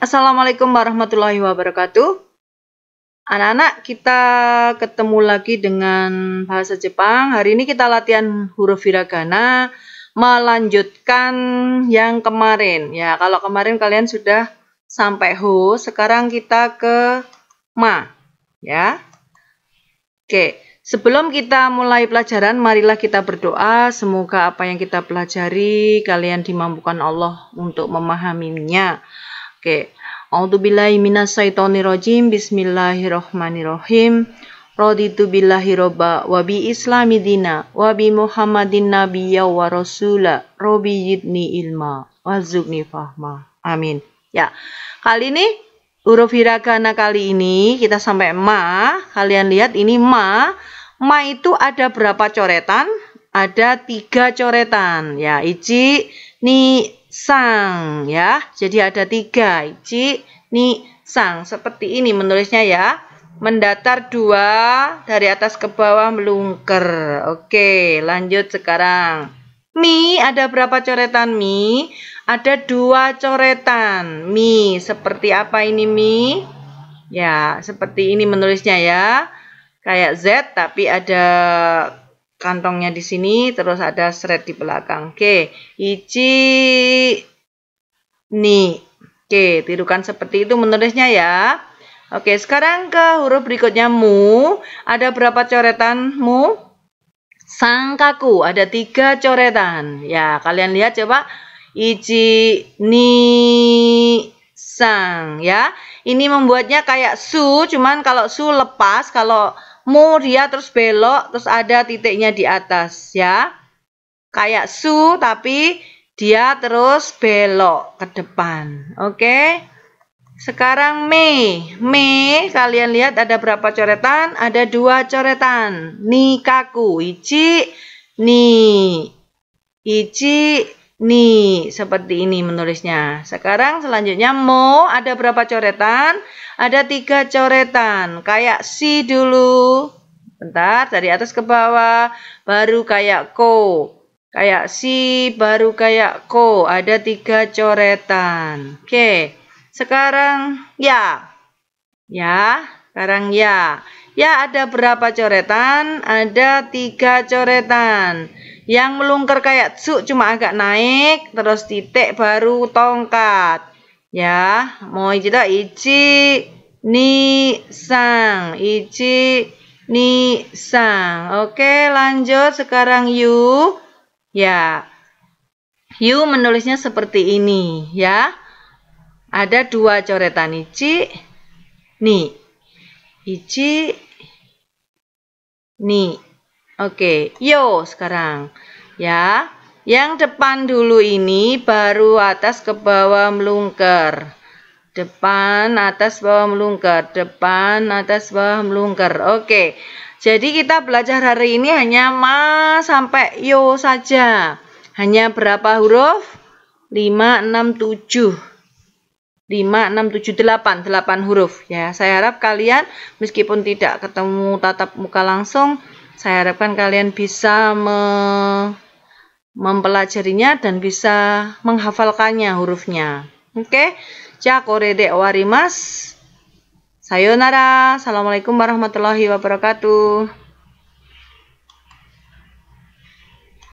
Assalamualaikum warahmatullahi wabarakatuh. Anak-anak, kita ketemu lagi dengan bahasa Jepang. Hari ini kita latihan huruf hiragana melanjutkan yang kemarin. Ya, kalau kemarin kalian sudah sampai ho, sekarang kita ke ma. Ya. Oke, sebelum kita mulai pelajaran, marilah kita berdoa semoga apa yang kita pelajari kalian dimampukan Allah untuk memahaminya. Oke. A'udzubillahi minasyaitonirrajim. Bismillahirrahmanirrahim. Raditu billahi robba wa bi islami dina wa bi Muhammadin nabiyya wa rasula. robi yidni ilma wazukni fahma. Amin. Ya. Kali ini huruf hiragana kali ini kita sampai ma. Kalian lihat ini ma. Ma itu ada berapa coretan? Ada tiga coretan. Ya, iji ni, sang ya. Jadi ada tiga ici, ni, sang. Seperti ini menulisnya ya. Mendatar dua dari atas ke bawah melungker. Oke, lanjut sekarang. Mi ada berapa coretan mi? Ada dua coretan mi. Seperti apa ini mi? Ya, seperti ini menulisnya ya. Kayak Z tapi ada kantongnya di sini terus ada seret di belakang. Oke, ichi ni. Oke, tirukan seperti itu menulisnya ya. Oke, sekarang ke huruf berikutnya mu. Ada berapa coretan mu? Sangkaku ada tiga coretan. Ya, kalian lihat coba. Ichi ni sang ya. Ini membuatnya kayak su, cuman kalau su lepas, kalau mur dia terus belok terus ada titiknya di atas ya. Kayak su tapi dia terus belok ke depan. Oke. Sekarang me. Me kalian lihat ada berapa coretan? Ada dua coretan. Nikaku ichi ni ichi Nih, seperti ini menulisnya. Sekarang selanjutnya mo ada berapa coretan? Ada tiga coretan. Kayak si dulu. Bentar, dari atas ke bawah. Baru kayak ko. Kayak si, baru kayak ko. Ada tiga coretan. Oke, sekarang ya. Ya, sekarang ya. Ya, ada berapa coretan? Ada tiga coretan. Yang melungker kayak su cuma agak naik, terus titik baru tongkat. Ya, mau jeda ichi ni sang, ichi ni sang. Oke, lanjut sekarang yu. Ya. Yu menulisnya seperti ini, ya. Ada dua coretan ichi ni. Ichi ni. Oke, yo sekarang ya. Yang depan dulu ini baru atas ke bawah melungker. Depan atas bawah melungker, depan atas bawah melungker. Oke. Jadi kita belajar hari ini hanya ma sampai yo saja. Hanya berapa huruf? 5 6 7. 5, 6, 7, 8, 8 huruf ya. Saya harap kalian meskipun tidak ketemu tatap muka langsung saya harapkan kalian bisa me mempelajarinya dan bisa menghafalkannya hurufnya. Oke, okay? jakore warimas. Sayonara. Assalamualaikum warahmatullahi wabarakatuh.